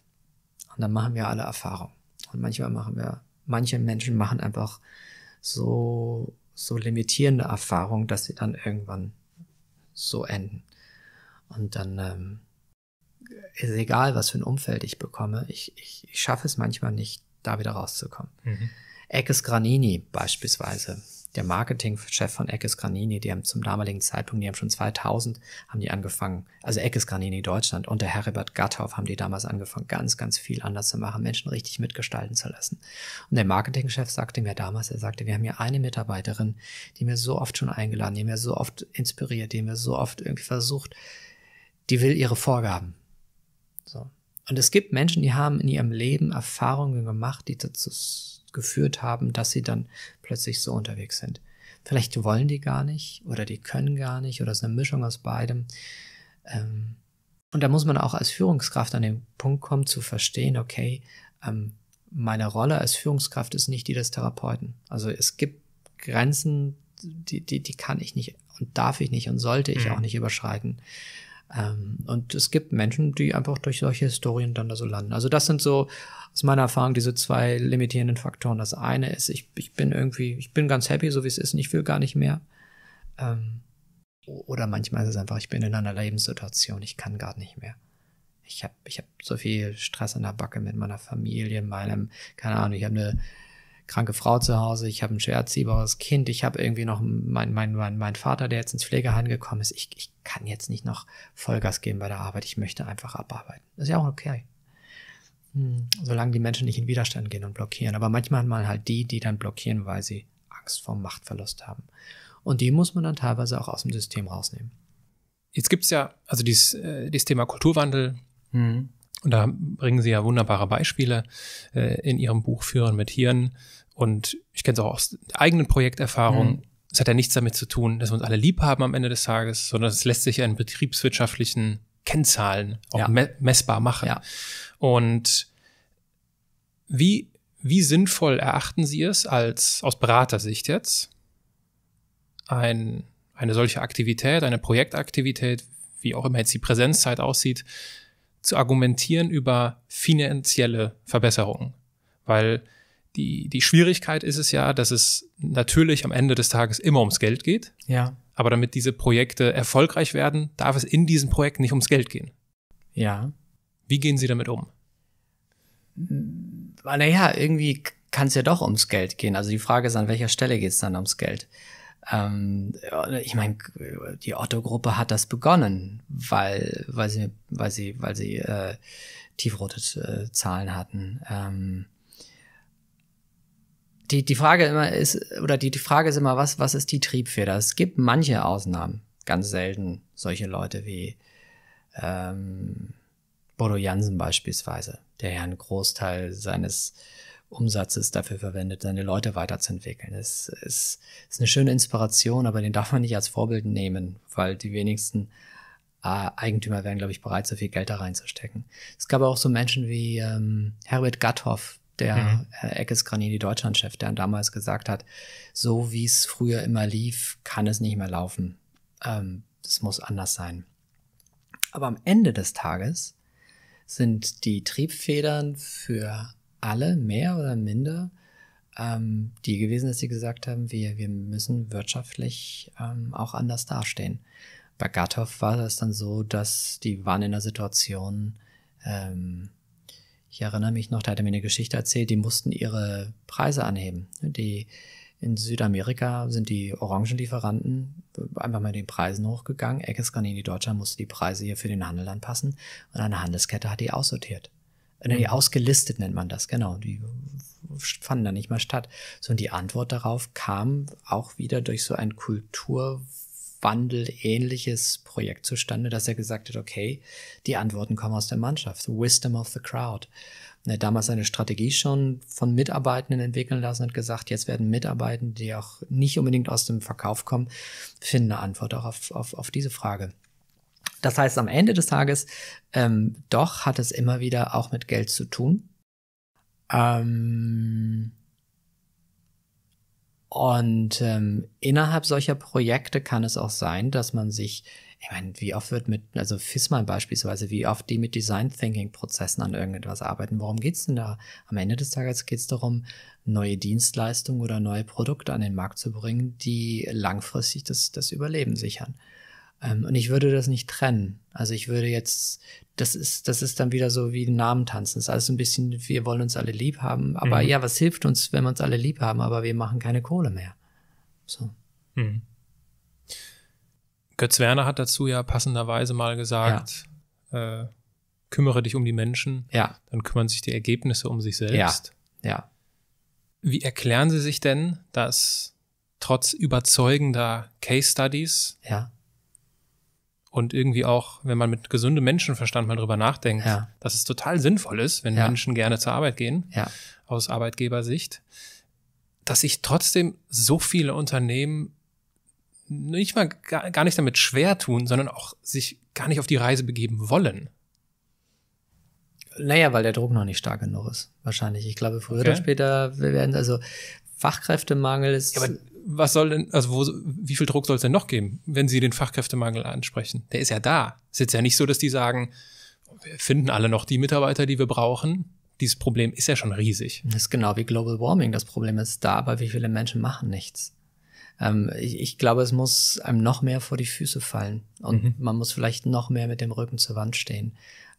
Und dann machen wir alle Erfahrungen. Und manchmal machen wir, manche Menschen machen einfach so, so limitierende Erfahrungen, dass sie dann irgendwann so enden. Und dann ähm, ist egal, was für ein Umfeld ich bekomme, ich, ich, ich schaffe es manchmal nicht, da wieder rauszukommen. Mhm. Eckes Granini beispielsweise, der Marketingchef von Eckes Granini, die haben zum damaligen Zeitpunkt, die haben schon 2000, haben die angefangen, also Eckes Granini Deutschland und der Heribert Gatthoff haben die damals angefangen, ganz, ganz viel anders zu machen, Menschen richtig mitgestalten zu lassen. Und der Marketingchef sagte mir damals, er sagte, wir haben hier eine Mitarbeiterin, die mir so oft schon eingeladen, die mir so oft inspiriert, die mir so oft irgendwie versucht, die will ihre Vorgaben. So. Und es gibt Menschen, die haben in ihrem Leben Erfahrungen gemacht, die dazu geführt haben, dass sie dann plötzlich so unterwegs sind. Vielleicht wollen die gar nicht oder die können gar nicht oder es ist eine Mischung aus beidem. Ähm, und da muss man auch als Führungskraft an den Punkt kommen zu verstehen, okay, ähm, meine Rolle als Führungskraft ist nicht die des Therapeuten. Also es gibt Grenzen, die, die, die kann ich nicht und darf ich nicht und sollte ich mhm. auch nicht überschreiten. Ähm, und es gibt Menschen, die einfach durch solche Historien dann da so landen. Also das sind so aus meiner Erfahrung diese zwei limitierenden Faktoren. Das eine ist, ich, ich bin irgendwie, ich bin ganz happy, so wie es ist, und ich will gar nicht mehr. Ähm, oder manchmal ist es einfach, ich bin in einer Lebenssituation, ich kann gar nicht mehr. Ich habe ich hab so viel Stress in der Backe mit meiner Familie, meinem, keine Ahnung, ich habe eine kranke Frau zu Hause, ich habe ein schwer erziehbares Kind, ich habe irgendwie noch mein, mein, mein, mein Vater, der jetzt ins Pflegeheim gekommen ist. Ich, ich kann jetzt nicht noch Vollgas geben bei der Arbeit, ich möchte einfach abarbeiten. Das ist ja auch okay. Hm, solange die Menschen nicht in Widerstand gehen und blockieren. Aber manchmal mal halt die, die dann blockieren, weil sie Angst vor Machtverlust haben. Und die muss man dann teilweise auch aus dem System rausnehmen. Jetzt gibt es ja, also dieses, äh, dieses Thema Kulturwandel, mhm. und da bringen Sie ja wunderbare Beispiele äh, in Ihrem Buch Führen mit Hirn, und ich kenne es auch aus eigenen Projekterfahrungen. Mhm. Es hat ja nichts damit zu tun, dass wir uns alle lieb haben am Ende des Tages, sondern es lässt sich an betriebswirtschaftlichen Kennzahlen auch ja. me messbar machen. Ja. Und wie, wie sinnvoll erachten Sie es als, aus Beratersicht jetzt, ein, eine solche Aktivität, eine Projektaktivität, wie auch immer jetzt die Präsenzzeit aussieht, zu argumentieren über finanzielle Verbesserungen? Weil die, die Schwierigkeit ist es ja, dass es natürlich am Ende des Tages immer ums Geld geht. Ja. Aber damit diese Projekte erfolgreich werden, darf es in diesen Projekten nicht ums Geld gehen. Ja. Wie gehen Sie damit um? Hm, naja, irgendwie kann es ja doch ums Geld gehen. Also die Frage ist, an welcher Stelle geht es dann ums Geld? Ähm, ich meine, die Otto-Gruppe hat das begonnen, weil, weil sie, weil sie, weil sie äh, tiefrote äh, Zahlen hatten. Ähm, die, die Frage immer ist, oder die, die Frage ist immer, was, was ist die Triebfeder? Es gibt manche Ausnahmen, ganz selten solche Leute wie ähm, Bodo Jansen beispielsweise, der ja einen Großteil seines Umsatzes dafür verwendet, seine Leute weiterzuentwickeln. Es ist, ist eine schöne Inspiration, aber den darf man nicht als Vorbild nehmen, weil die wenigsten äh, Eigentümer wären, glaube ich, bereit, so viel Geld da reinzustecken. Es gab auch so Menschen wie ähm, Herbert Gatthoff, der mhm. Herr äh, Eckes Deutschlandchef, der damals gesagt hat, so wie es früher immer lief, kann es nicht mehr laufen. Ähm, muss anders sein. Aber am Ende des Tages sind die Triebfedern für alle mehr oder minder ähm, die gewesen, dass sie gesagt haben, wir, wir müssen wirtschaftlich ähm, auch anders dastehen. Bei Gathoff war das dann so, dass die waren in der Situation, ähm, ich erinnere mich noch, da hat er mir eine Geschichte erzählt, die mussten ihre Preise anheben. Die in Südamerika sind die Orangenlieferanten einfach mal den Preisen hochgegangen. Eckes Granini Deutschland musste die Preise hier für den Handel anpassen und eine Handelskette hat die aussortiert. Äh, mhm. Die ausgelistet nennt man das, genau. Die fanden da nicht mal statt. So, und die Antwort darauf kam auch wieder durch so ein Kultur Wandel ähnliches Projekt zustande, dass er gesagt hat, okay, die Antworten kommen aus der Mannschaft, Wisdom of the Crowd. Er hat damals eine Strategie schon von Mitarbeitenden entwickeln lassen und gesagt, jetzt werden Mitarbeitende, die auch nicht unbedingt aus dem Verkauf kommen, finden eine Antwort auch auf, auf, auf diese Frage. Das heißt, am Ende des Tages, ähm, doch hat es immer wieder auch mit Geld zu tun. Ähm, und ähm, innerhalb solcher Projekte kann es auch sein, dass man sich, ich meine, wie oft wird mit, also FISMAN beispielsweise, wie oft die mit Design Thinking Prozessen an irgendetwas arbeiten. Worum geht's denn da? Am Ende des Tages geht's darum, neue Dienstleistungen oder neue Produkte an den Markt zu bringen, die langfristig das, das Überleben sichern. Ähm, und ich würde das nicht trennen. Also ich würde jetzt, das ist, das ist dann wieder so wie Namen tanzen. Das ist alles ein bisschen, wir wollen uns alle lieb haben. Aber mhm. ja, was hilft uns, wenn wir uns alle lieb haben, aber wir machen keine Kohle mehr. So. Mhm. Götz Werner hat dazu ja passenderweise mal gesagt, ja. äh, kümmere dich um die Menschen, ja. dann kümmern sich die Ergebnisse um sich selbst. Ja. ja. Wie erklären Sie sich denn, dass trotz überzeugender Case Studies ja und irgendwie auch, wenn man mit gesundem Menschenverstand mal drüber nachdenkt, ja. dass es total sinnvoll ist, wenn ja. Menschen gerne zur Arbeit gehen, ja. aus Arbeitgebersicht, dass sich trotzdem so viele Unternehmen nicht mal gar, gar nicht damit schwer tun, sondern auch sich gar nicht auf die Reise begeben wollen. Naja, weil der Druck noch nicht stark genug ist, wahrscheinlich. Ich glaube, früher okay. oder später, wir werden, also Fachkräftemangel ist. Ja, aber was soll denn, also wo, wie viel Druck soll es denn noch geben, wenn Sie den Fachkräftemangel ansprechen? Der ist ja da. Es ist ja nicht so, dass die sagen, wir finden alle noch die Mitarbeiter, die wir brauchen. Dieses Problem ist ja schon riesig. Das ist genau wie Global Warming. Das Problem ist da, aber wie viele Menschen machen nichts? Ähm, ich, ich, glaube, es muss einem noch mehr vor die Füße fallen und mhm. man muss vielleicht noch mehr mit dem Rücken zur Wand stehen.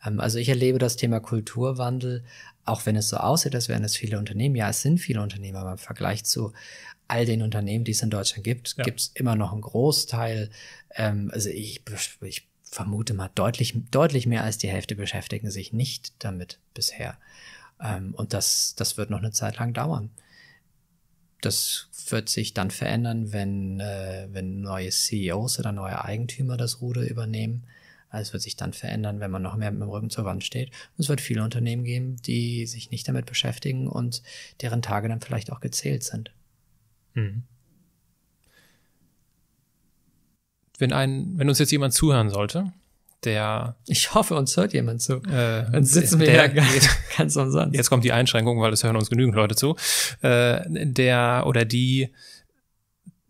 Ähm, also ich erlebe das Thema Kulturwandel, auch wenn es so aussieht, als wären es viele Unternehmen. Ja, es sind viele Unternehmen, aber im Vergleich zu all den Unternehmen, die es in Deutschland gibt, ja. gibt es immer noch einen Großteil. Ähm, also ich, ich vermute mal, deutlich, deutlich mehr als die Hälfte beschäftigen sich nicht damit bisher. Ähm, und das, das wird noch eine Zeit lang dauern. Das wird sich dann verändern, wenn, äh, wenn neue CEOs oder neue Eigentümer das Ruder übernehmen. Also es wird sich dann verändern, wenn man noch mehr mit dem Rücken zur Wand steht. Und es wird viele Unternehmen geben, die sich nicht damit beschäftigen und deren Tage dann vielleicht auch gezählt sind. Mhm. Wenn, ein, wenn uns jetzt jemand zuhören sollte, der. Ich hoffe, uns hört jemand zu. Äh, Dann sitzen wir ja ganz, umsonst. Jetzt kommt die Einschränkung, weil es hören uns genügend Leute zu. Äh, der oder die,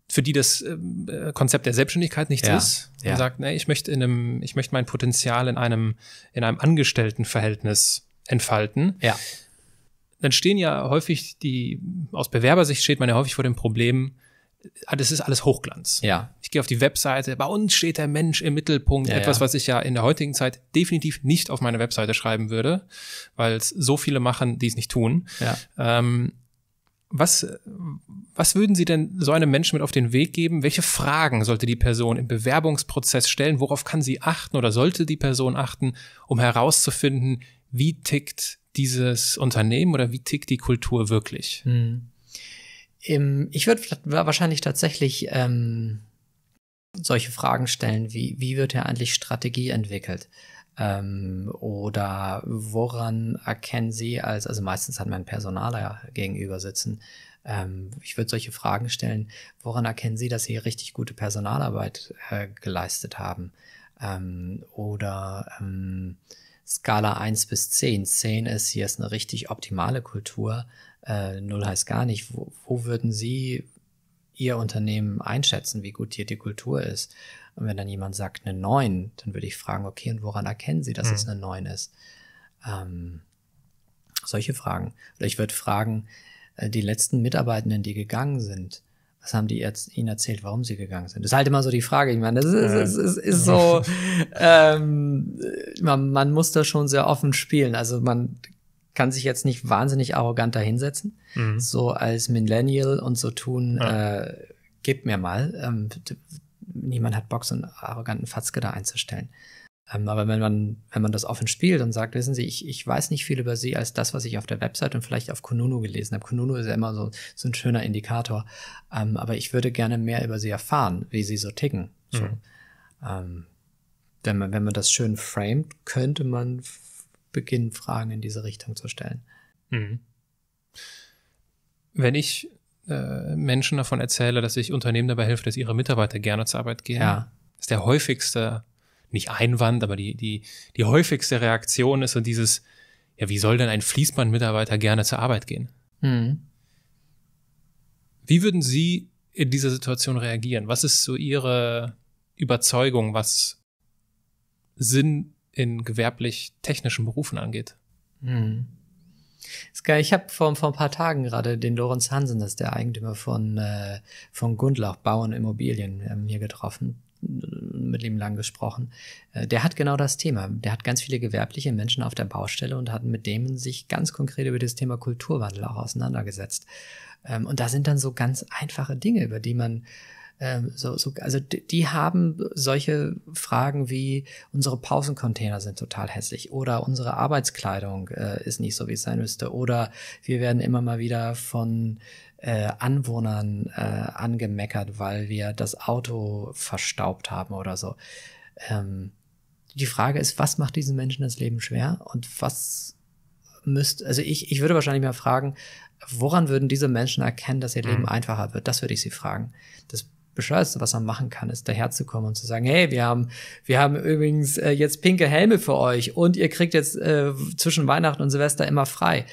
für die das äh, Konzept der Selbstständigkeit nichts ja, ist und sagt, nee, ich möchte in einem, ich möchte mein Potenzial in einem, in einem Angestelltenverhältnis entfalten. Ja dann stehen ja häufig die, aus Bewerbersicht steht man ja häufig vor dem Problem, ah, das ist alles Hochglanz. Ja. Ich gehe auf die Webseite, bei uns steht der Mensch im Mittelpunkt, ja, etwas, ja. was ich ja in der heutigen Zeit definitiv nicht auf meine Webseite schreiben würde, weil es so viele machen, die es nicht tun. Ja. Ähm, was, was würden Sie denn so einem Menschen mit auf den Weg geben? Welche Fragen sollte die Person im Bewerbungsprozess stellen? Worauf kann sie achten oder sollte die Person achten, um herauszufinden, wie tickt dieses Unternehmen oder wie tickt die Kultur wirklich? Hm. Ich würde wahrscheinlich tatsächlich ähm, solche Fragen stellen, wie, wie wird ja eigentlich Strategie entwickelt? Ähm, oder woran erkennen Sie als, also meistens hat man Personaler gegenüber sitzen. Ähm, ich würde solche Fragen stellen, woran erkennen Sie, dass Sie richtig gute Personalarbeit äh, geleistet haben? Ähm, oder ähm, Skala 1 bis 10. 10 ist hier ist eine richtig optimale Kultur, äh, 0 heißt gar nicht. Wo, wo würden Sie Ihr Unternehmen einschätzen, wie gut hier die Kultur ist? Und wenn dann jemand sagt, eine 9, dann würde ich fragen, okay, und woran erkennen Sie, dass mhm. es hm. eine 9 ist? Ähm, solche Fragen. Oder ich würde fragen, äh, die letzten Mitarbeitenden, die gegangen sind, was haben die ihnen erzählt, warum sie gegangen sind? Das ist halt immer so die Frage. Ich meine, das ist, ist, ist, ist so, ähm, man, man muss da schon sehr offen spielen. Also man kann sich jetzt nicht wahnsinnig arrogant dahinsetzen, mhm. so als Millennial und so tun, ja. äh, gib mir mal. Ähm, niemand hat Bock, so einen arroganten Fatzke da einzustellen. Ähm, aber wenn man, wenn man das offen spielt und sagt, wissen Sie, ich, ich weiß nicht viel über Sie als das, was ich auf der Website und vielleicht auf Konuno gelesen habe. Konuno ist ja immer so, so ein schöner Indikator. Ähm, aber ich würde gerne mehr über Sie erfahren, wie Sie so ticken. So. Mhm. Ähm, wenn, man, wenn man das schön framed, könnte man beginnen, Fragen in diese Richtung zu stellen. Mhm. Wenn ich äh, Menschen davon erzähle, dass ich Unternehmen dabei helfe, dass ihre Mitarbeiter gerne zur Arbeit gehen, ja. ist der häufigste nicht Einwand, aber die, die, die häufigste Reaktion ist so dieses, ja, wie soll denn ein Fließbandmitarbeiter gerne zur Arbeit gehen? Mhm. Wie würden Sie in dieser Situation reagieren? Was ist so Ihre Überzeugung, was Sinn in gewerblich-technischen Berufen angeht? Mhm. Ist geil. Ich habe vor, vor ein paar Tagen gerade den Lorenz Hansen, das ist der Eigentümer von, äh, von Gundlach Bauern Immobilien, ähm, hier getroffen mit ihm lang gesprochen. Äh, der hat genau das Thema. Der hat ganz viele gewerbliche Menschen auf der Baustelle und hat mit denen sich ganz konkret über das Thema Kulturwandel auch auseinandergesetzt. Ähm, und da sind dann so ganz einfache Dinge, über die man ähm, so, so, also die haben solche Fragen wie unsere Pausencontainer sind total hässlich oder unsere Arbeitskleidung äh, ist nicht so, wie es sein müsste oder wir werden immer mal wieder von äh, Anwohnern äh, angemeckert, weil wir das Auto verstaubt haben oder so. Ähm, die Frage ist, was macht diesen Menschen das Leben schwer und was müsste, also ich, ich würde wahrscheinlich mal fragen, woran würden diese Menschen erkennen, dass ihr Leben mhm. einfacher wird? Das würde ich sie fragen. Das Bescheuerste, was man machen kann, ist daherzukommen und zu sagen, hey, wir haben, wir haben übrigens äh, jetzt pinke Helme für euch und ihr kriegt jetzt äh, zwischen Weihnachten und Silvester immer frei.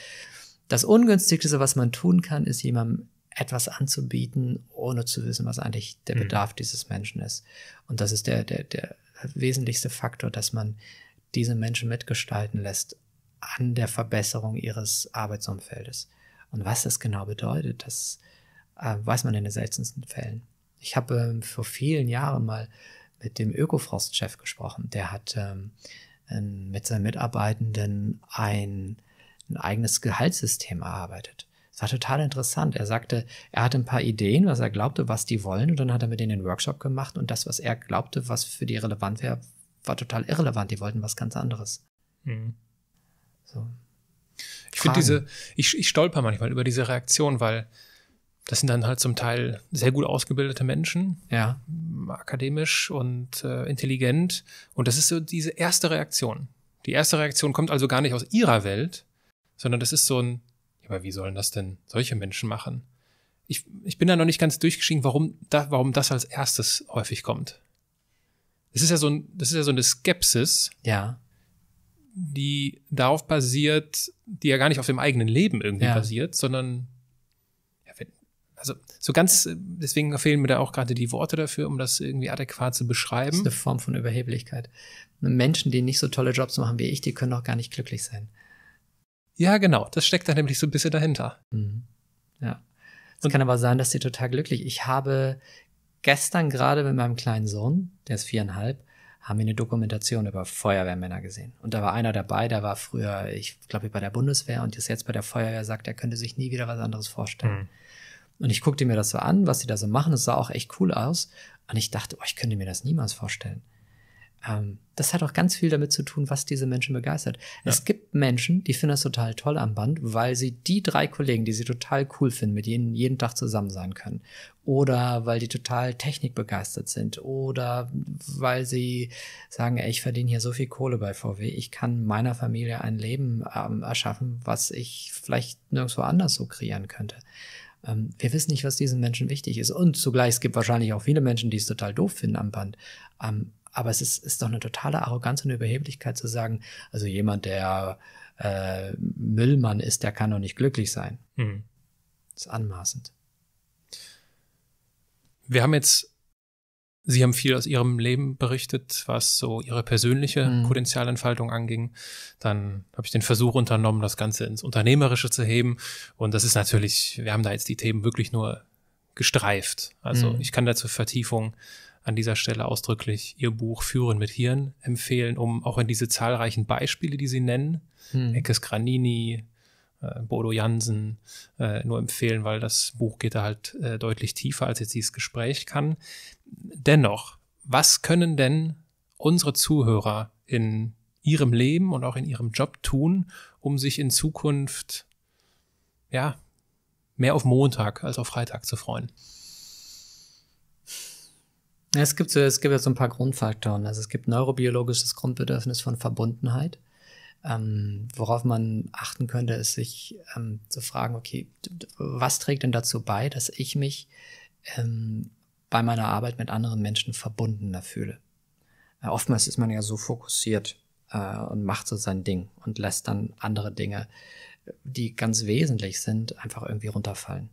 Das Ungünstigste, was man tun kann, ist jemandem etwas anzubieten, ohne zu wissen, was eigentlich der mhm. Bedarf mhm. dieses Menschen ist. Und das ist der, der, der wesentlichste Faktor, dass man diese Menschen mitgestalten lässt an der Verbesserung ihres Arbeitsumfeldes. Und was das genau bedeutet, das äh, weiß man in den seltensten Fällen. Ich habe ähm, vor vielen Jahren mal mit dem Ökofrost-Chef gesprochen. Der hat ähm, ähm mit seinen Mitarbeitenden ein ein eigenes Gehaltssystem erarbeitet. Es war total interessant. Er sagte, er hatte ein paar Ideen, was er glaubte, was die wollen, und dann hat er mit denen den Workshop gemacht und das, was er glaubte, was für die relevant wäre, war total irrelevant. Die wollten was ganz anderes. Mhm. So. Ich finde diese, ich, ich stolper manchmal über diese Reaktion, weil das sind dann halt zum Teil sehr gut ausgebildete Menschen, ja. akademisch und äh, intelligent. Und das ist so diese erste Reaktion. Die erste Reaktion kommt also gar nicht aus ihrer Welt, sondern das ist so ein, aber wie sollen das denn solche Menschen machen? Ich, ich bin da noch nicht ganz durchgeschrieben, warum, da, warum das als erstes häufig kommt. Das ist ja so ein, das ist ja so eine Skepsis. Ja. Die darauf basiert, die ja gar nicht auf dem eigenen Leben irgendwie ja. basiert, sondern ja, wenn, also so ganz, deswegen fehlen mir da auch gerade die Worte dafür, um das irgendwie adäquat zu beschreiben. Das ist eine Form von Überheblichkeit. Menschen, die nicht so tolle Jobs machen wie ich, die können auch gar nicht glücklich sein. Ja, genau. Das steckt da nämlich so ein bisschen dahinter. Mhm. Ja. Es kann aber sein, dass sie total glücklich. Ich habe gestern gerade mit meinem kleinen Sohn, der ist viereinhalb, haben wir eine Dokumentation über Feuerwehrmänner gesehen. Und da war einer dabei, der war früher, ich glaube, bei der Bundeswehr und ist jetzt bei der Feuerwehr, sagt, er könnte sich nie wieder was anderes vorstellen. Mhm. Und ich guckte mir das so an, was sie da so machen. Es sah auch echt cool aus. Und ich dachte, oh, ich könnte mir das niemals vorstellen. Ähm, das hat auch ganz viel damit zu tun, was diese Menschen begeistert. Ja. Es gibt Menschen, die finden das total toll am Band, weil sie die drei Kollegen, die sie total cool finden, mit denen jeden Tag zusammen sein können. Oder weil die total technikbegeistert sind. Oder weil sie sagen, ey, ich verdiene hier so viel Kohle bei VW, ich kann meiner Familie ein Leben ähm, erschaffen, was ich vielleicht nirgendwo anders so kreieren könnte. Ähm, wir wissen nicht, was diesen Menschen wichtig ist. Und zugleich, es gibt wahrscheinlich auch viele Menschen, die es total doof finden am Band. Ähm, aber es ist, ist doch eine totale Arroganz und Überheblichkeit zu sagen, also jemand, der äh, Müllmann ist, der kann doch nicht glücklich sein. Mhm. Das ist anmaßend. Wir haben jetzt, Sie haben viel aus Ihrem Leben berichtet, was so Ihre persönliche mhm. Potenzialentfaltung anging. Dann habe ich den Versuch unternommen, das Ganze ins Unternehmerische zu heben. Und das ist natürlich, wir haben da jetzt die Themen wirklich nur gestreift. Also mhm. ich kann dazu Vertiefung an dieser Stelle ausdrücklich ihr Buch Führen mit Hirn empfehlen, um auch in diese zahlreichen Beispiele, die sie nennen, hm. Eckes Granini, äh, Bodo Jansen, äh, nur empfehlen, weil das Buch geht da halt äh, deutlich tiefer, als jetzt dieses Gespräch kann. Dennoch, was können denn unsere Zuhörer in ihrem Leben und auch in ihrem Job tun, um sich in Zukunft ja mehr auf Montag als auf Freitag zu freuen? es gibt so, es gibt ja so ein paar Grundfaktoren. Also es gibt neurobiologisches Grundbedürfnis von Verbundenheit. Ähm, worauf man achten könnte, ist sich ähm, zu fragen, okay, was trägt denn dazu bei, dass ich mich ähm, bei meiner Arbeit mit anderen Menschen verbundener fühle? Äh, oftmals ist man ja so fokussiert äh, und macht so sein Ding und lässt dann andere Dinge, die ganz wesentlich sind, einfach irgendwie runterfallen.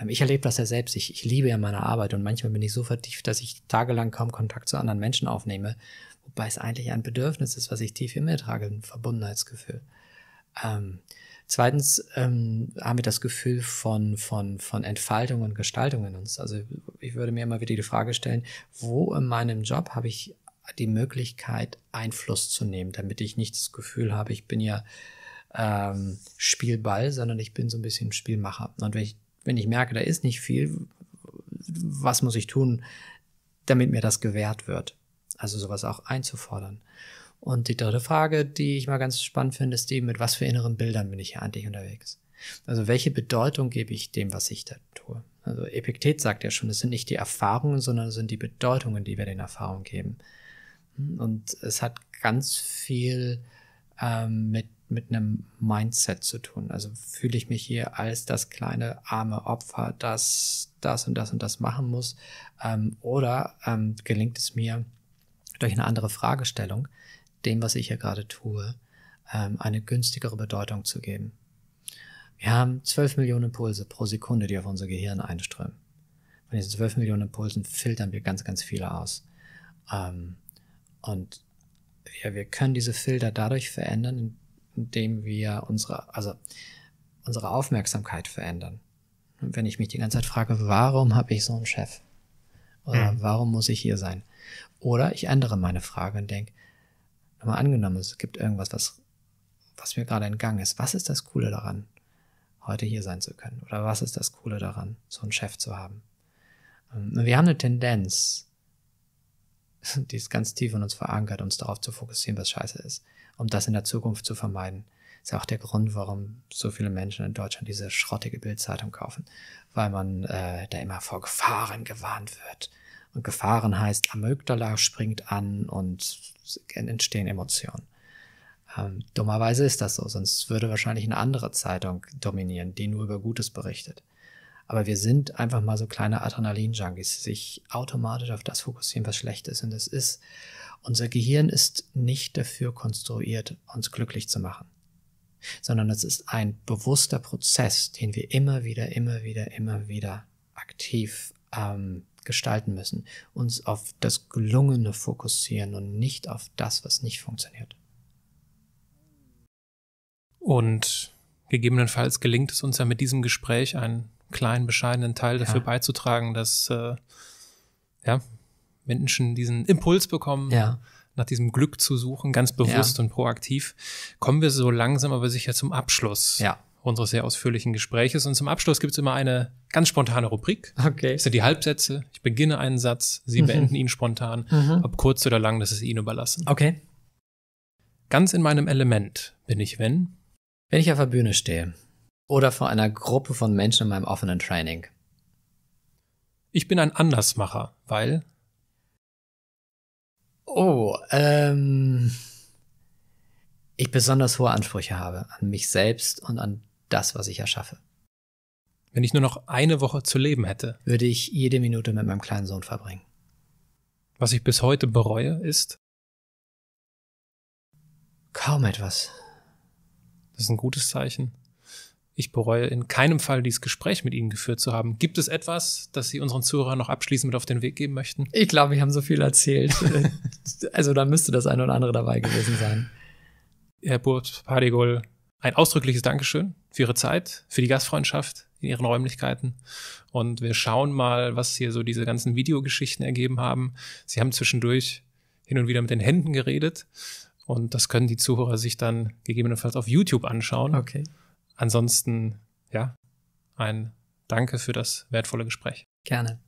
Ähm, ich erlebe das ja selbst. Ich, ich liebe ja meine Arbeit und manchmal bin ich so vertieft, dass ich tagelang kaum Kontakt zu anderen Menschen aufnehme, wobei es eigentlich ein Bedürfnis ist, was ich tief in mir trage, ein Verbundenheitsgefühl. Ähm, zweitens ähm, haben wir das Gefühl von, von, von Entfaltung und Gestaltung in uns. Also ich würde mir immer wieder die Frage stellen, wo in meinem Job habe ich die Möglichkeit, Einfluss zu nehmen, damit ich nicht das Gefühl habe, ich bin ja ähm, Spielball, sondern ich bin so ein bisschen Spielmacher. Und wenn ich wenn ich merke, da ist nicht viel, was muss ich tun, damit mir das gewährt wird? Also sowas auch einzufordern. Und die dritte Frage, die ich mal ganz spannend finde, ist die, mit was für inneren Bildern bin ich hier eigentlich unterwegs? Also welche Bedeutung gebe ich dem, was ich da tue? Also Epiktet sagt ja schon, es sind nicht die Erfahrungen, sondern es sind die Bedeutungen, die wir den Erfahrungen geben. Und es hat ganz viel ähm, mit mit einem Mindset zu tun. Also fühle ich mich hier als das kleine arme Opfer, das das und das und das machen muss? Ähm, oder ähm, gelingt es mir durch eine andere Fragestellung, dem, was ich hier gerade tue, ähm, eine günstigere Bedeutung zu geben? Wir haben 12 Millionen Impulse pro Sekunde, die auf unser Gehirn einströmen. Von diesen 12 Millionen Impulsen filtern wir ganz, ganz viele aus. Ähm, und wir, wir können diese Filter dadurch verändern, indem wir unsere, also unsere Aufmerksamkeit verändern. Und wenn ich mich die ganze Zeit frage, warum habe ich so einen Chef? Oder mhm. warum muss ich hier sein? Oder ich ändere meine Frage und denke, mal angenommen, es gibt irgendwas, was, was mir gerade entgangen ist. Was ist das Coole daran, heute hier sein zu können? Oder was ist das Coole daran, so einen Chef zu haben? Ähm, wir haben eine Tendenz, die ist ganz tief in uns verankert, uns darauf zu fokussieren, was scheiße ist um das in der Zukunft zu vermeiden. Ist ja auch der Grund, warum so viele Menschen in Deutschland diese schrottige Bildzeitung kaufen, weil man äh, da immer vor Gefahren gewarnt wird. Und Gefahren heißt, Amygdala springt an und entstehen Emotionen. Ähm, dummerweise ist das so, sonst würde wahrscheinlich eine andere Zeitung dominieren, die nur über Gutes berichtet. Aber wir sind einfach mal so kleine Adrenalin-Junkies, sich automatisch auf das fokussieren, was schlecht ist. Und es ist unser Gehirn ist nicht dafür konstruiert, uns glücklich zu machen, sondern es ist ein bewusster Prozess, den wir immer wieder, immer wieder, immer wieder aktiv ähm, gestalten müssen, uns auf das Gelungene fokussieren und nicht auf das, was nicht funktioniert. Und gegebenenfalls gelingt es uns ja mit diesem Gespräch einen kleinen, bescheidenen Teil dafür ja. beizutragen, dass äh, ja, Menschen diesen Impuls bekommen, ja. nach diesem Glück zu suchen, ganz bewusst ja. und proaktiv, kommen wir so langsam aber sicher zum Abschluss. Ja unseres sehr ausführlichen Gespräches. Und zum Abschluss gibt es immer eine ganz spontane Rubrik. Okay. Das sind die Halbsätze. Ich beginne einen Satz, Sie mhm. beenden ihn spontan. Mhm. Ob kurz oder lang, das ist Ihnen überlassen. Okay. Ganz in meinem Element bin ich, wenn? Wenn ich auf der Bühne stehe. Oder vor einer Gruppe von Menschen in meinem offenen Training. Ich bin ein Andersmacher, weil? Oh, ähm, ich besonders hohe Ansprüche habe an mich selbst und an das, was ich erschaffe. Wenn ich nur noch eine Woche zu leben hätte, würde ich jede Minute mit meinem kleinen Sohn verbringen. Was ich bis heute bereue, ist kaum etwas. Das ist ein gutes Zeichen. Ich bereue in keinem Fall, dieses Gespräch mit Ihnen geführt zu haben. Gibt es etwas, das Sie unseren Zuhörern noch abschließend mit auf den Weg geben möchten? Ich glaube, wir haben so viel erzählt. also da müsste das eine oder andere dabei gewesen sein. Herr Burbs Padigol, ein ausdrückliches Dankeschön für Ihre Zeit, für die Gastfreundschaft in Ihren Räumlichkeiten. Und wir schauen mal, was hier so diese ganzen Videogeschichten ergeben haben. Sie haben zwischendurch hin und wieder mit den Händen geredet. Und das können die Zuhörer sich dann gegebenenfalls auf YouTube anschauen. Okay. Ansonsten, ja, ein Danke für das wertvolle Gespräch. Gerne.